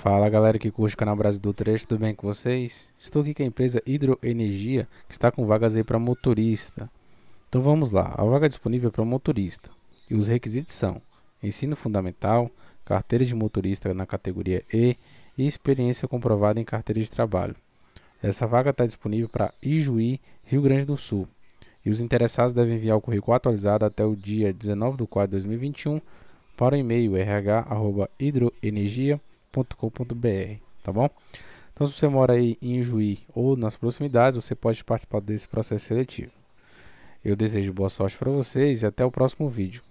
Fala galera que curte o canal Brasil do Trecho, tudo bem com vocês? Estou aqui com a empresa Hidroenergia, que está com vagas aí para motorista. Então vamos lá, a vaga é disponível para motorista. E os requisitos são ensino fundamental, carteira de motorista na categoria E e experiência comprovada em carteira de trabalho. Essa vaga está disponível para Ijuí, Rio Grande do Sul. E os interessados devem enviar o currículo atualizado até o dia 19 de 4 de 2021 para o e-mail rh.hidroenergia.com www.juiz.com.br, tá bom? Então, se você mora aí em Juí ou nas proximidades, você pode participar desse processo seletivo. Eu desejo boa sorte para vocês e até o próximo vídeo.